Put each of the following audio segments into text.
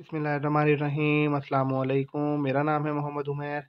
बसमीम अल्लाम मेरा नाम है मोहम्मद उमैर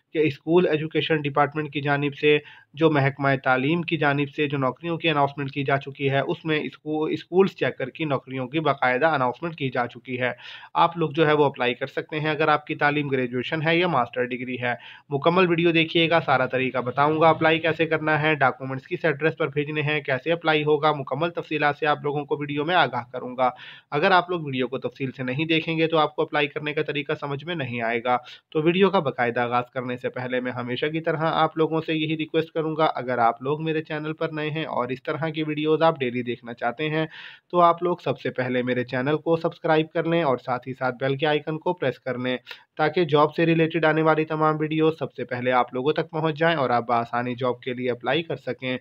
कि स्कूल एजुकेशन डिपार्टमेंट की जानब से जो महकमा तालीम की जानब से जो नौकरियों की अनाउंसमेंट की जा चुकी है उसमें स्कूल स्कूल्स चेकर की नौकरियों की बाकायदा अनाउंसमेंट की जा चुकी है आप लोग जो है वो अप्लाई कर सकते हैं अगर आपकी तालीम ग्रेजुएशन है या मास्टर डिग्री है मुकम्मल वीडियो देखिएगा सारा तरीका बताऊँगा अप्लाई कैसे करना है डॉक्यूमेंट्स किस एड्रेस पर भेजने हैं कैसे अप्लाई होगा मुकम्मल तफसीला से आप लोगों को वीडियो में आगाह करूँगा अगर आप लोग वीडियो को तफसील से नहीं देखेंगे तो आपको अप्लाई करने का तरीका समझ में नहीं आएगा तो वीडियो का बाकायदा आगाज़ करने से पहले मैं हमेशा की तरह आप लोगों से यही रिक्वेस्ट करूंगा अगर आप लोग मेरे चैनल पर नए हैं और इस तरह की वीडियोज़ आप डेली देखना चाहते हैं तो आप लोग सबसे पहले मेरे चैनल को सब्सक्राइब कर लें और साथ ही साथ बेल के आइकन को प्रेस कर लें ताकि जॉब से रिलेटेड आने वाली तमाम वीडियो सबसे पहले आप लोगों तक पहुँच जाएँ और आप आसानी जॉब के लिए अप्लाई कर सकें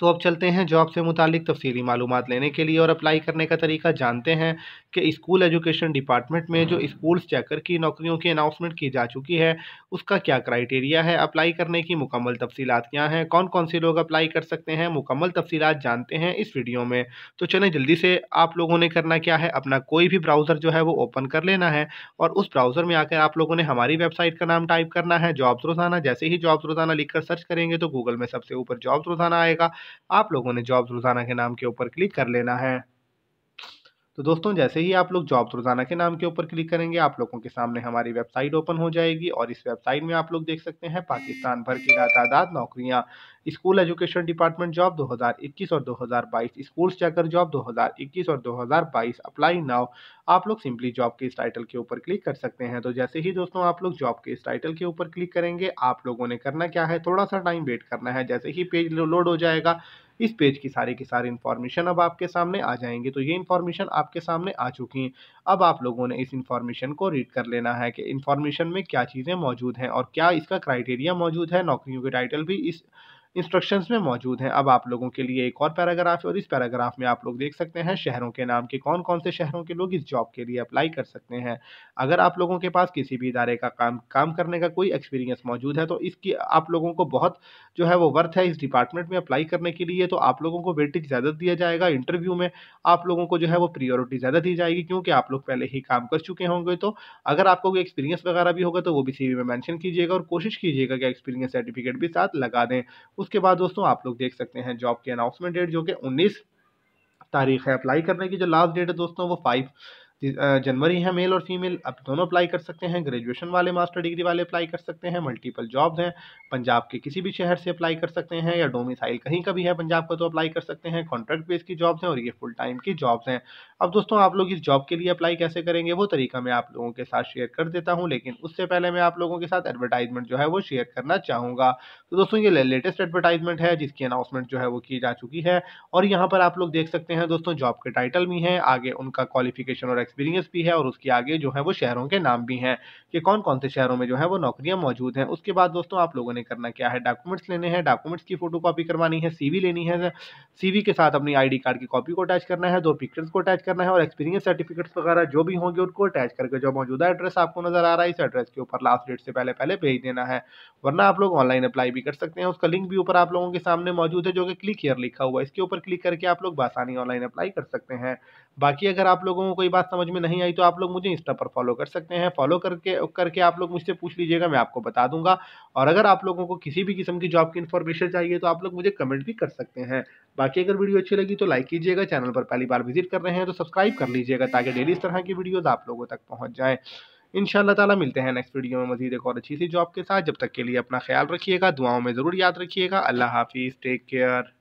तो अब चलते हैं जॉब से मुतलिक तफसली मालूम लेने के लिए और अप्लाई करने का तरीका जानते हैं कि स्कूल एजुकेशन डिपार्टमेंट में जो स्कूल्स चैकर की नौकरियों की अनाउंसमेंट की जा चुकी है उसका क्या क्राइटेरिया है अप्लाई करने की मुकम्मल तफसीत क्या हैं कौन कौन से लोग अप्लाई कर सकते हैं मुकम्मल तफसीत जानते हैं इस वीडियो में तो चलें जल्दी से आप लोगों ने करना क्या है अपना कोई भी ब्राउज़र जो है वो ओपन कर लेना है और उस ब्राउज़र में आकर आप लोगों ने हमारी वेबसाइट का नाम टाइप करना है जॉब्स रोज़ाना जैसे ही जॉब्स रोज़ाना लिखकर सर्च करेंगे तो गूगल में सबसे ऊपर जॉब्स रोज़ाना आएगा आप लोगों ने जॉब्स रोज़ाना के नाम के ऊपर क्लिक कर लेना है तो दोस्तों जैसे ही आप लोग जॉब्स रोजाना के नाम के ऊपर क्लिक करेंगे आप लोगों के सामने हमारी वेबसाइट ओपन हो जाएगी और इस वेबसाइट में आप लोग देख सकते हैं पाकिस्तान भर की तादाद नौकरियां स्कूल एजुकेशन डिपार्टमेंट जॉब 2021 और 2022 स्कूल्स जाकर जॉब 2021 और 2022 अप्लाई नाउ आप लोग सिंपली जॉब के इस टाइटल के ऊपर क्लिक कर सकते हैं तो जैसे ही दोस्तों आप लोग जॉब के इस टाइटल के ऊपर क्लिक करेंगे आप लोगों ने करना क्या है थोड़ा सा टाइम वेट करना है जैसे ही पेज लोड हो जाएगा इस पेज की सारी की सारी इन्फॉर्मेशन अब आपके सामने आ जाएंगे तो ये इन्फॉर्मेशन आपके सामने आ चुकी हैं अब आप लोगों ने इस इन्फॉर्मेशन को रीड कर लेना है कि इन्फॉर्मेशन में क्या चीज़ें मौजूद हैं और क्या इसका क्राइटेरिया मौजूद है नौकरियों के टाइटल भी इस इंस्ट्रक्शन में मौजूद हैं अब आप लोगों के लिए एक और पैराग्राफ है और इस पैराग्राफ में आप लोग देख सकते हैं शहरों के नाम के कौन कौन से शहरों के लोग इस जॉब के लिए अप्लाई कर सकते हैं अगर आप लोगों के पास किसी भी इदारे का काम काम करने का कोई एक्सपीरियंस मौजूद है तो इसकी आप लोगों को बहुत जो है वो वर्थ है इस डिपार्टमेंट में अप्लाई करने के लिए तो आप लोगों को वेटिक ज़्यादा दिया जाएगा इंटरव्यू में आप लोगों को जो है वो प्रियोरिटी ज़्यादा दी जाएगी क्योंकि आप लोग पहले ही काम कर चुके होंगे तो अगर आपको कोई एक्सपीरियंस वगैरह भी होगा तो वो भी सी में मैंशन कीजिएगा और कोशिश कीजिएगा कि एक्सपीरियंस सर्टिफिकेट भी साथ लगा दें उस उसके बाद दोस्तों आप लोग देख सकते हैं जॉब की अनाउंसमेंट डेट जो कि उन्नीस तारीख है अप्लाई करने की जो लास्ट डेट है दोस्तों वो फाइव जनवरी है मेल और फीमेल अब दोनों अप्लाई कर सकते हैं ग्रेजुएशन वाले मास्टर डिग्री वाले अप्लाई कर सकते हैं मल्टीपल जॉब्स हैं पंजाब के किसी भी शहर से अप्लाई कर सकते हैं या डोमिसाइल कहीं का भी है पंजाब का तो अप्लाई कर सकते हैं कॉन्ट्रैक्ट बेस की जॉब्स हैं और ये फुल टाइम की जॉब्स हैं अब दोस्तों आप लोग इस जॉब के लिए अप्लाई कैसे करेंगे वो तरीका मैं आप लोगों के साथ शेयर कर देता हूँ लेकिन उससे पहले मैं आप लोगों के साथ एडवर्टाइजमेंट जो है वो शेयर करना चाहूँगा तो दोस्तों ये लेटेस्ट एडवर्टाइजमेंट है जिसकी अनाउंसमेंट जो है वो की जा चुकी है और यहाँ पर आप लोग देख सकते हैं दोस्तों जॉब के टाइटल भी हैं आगे उनका क्वालिफिकेशन और एक्सपीरियंस भी है और उसके आगे जो है वो शहरों के नाम भी हैं कि कौन कौन से शहरों में जो है वो नौकरियां मौजूद हैं उसके बाद दोस्तों आप लोगों ने करना क्या है डॉक्यूमेंट्स लेने हैं डॉक्यूमेंट्स की फोटो कॉपी करवानी है सी लेनी है सी के साथ अपनी आई कार्ड की कॉपी को अटैच करना है दो पिक्चर्स को अटैच करना है और एक्सपीरियंस सर्टिफिकेट्स वगैरह जो भी होंगे उनको अटैच करके जो मौजूदा एड्रेस आपको नजर आ रहा है इस एड्रेस के ऊपर लास्ट डेट से पहले पहले भेज देना है वरना आप लोग ऑनलाइन अप्लाई भी कर सकते हैं उसका लिंक भी ऊपर आप लोगों के सामने मौजूद है जो कि क्लिक हेयर लिखा हुआ है इसके ऊपर क्लिक करके आप लोग बासानी ऑनलाइन अप्लाई कर सकते हैं बाकी अगर आप लोगों को कोई बात समझ में नहीं आई तो आप लोग मुझे इंस्टा पर फॉलो कर सकते हैं फॉलो करके करके आप लोग मुझसे पूछ लीजिएगा मैं आपको बता दूंगा और अगर आप लोगों को किसी भी किस्म की जॉब की इन्फॉर्मेशन चाहिए तो आप लोग मुझे कमेंट भी कर सकते हैं बाकी अगर वीडियो अच्छी लगी तो लाइक कीजिएगा चैनल पर पहली बार विजिट कर रहे हैं तो सब्सक्राइब कर लीजिएगा ताकि डेली इस तरह की वीडियोज़ आप लोगों तक पहुँच जाएँ इन ताला मिलते हैं नेक्स्ट वीडियो में मजीद एक और अच्छी सी जॉब के साथ जब तक के लिए अपना ख्याल रखिएगा दुआओं में ज़रूर याद रखिएगा अल्लाह हाफिज़ टेक केयर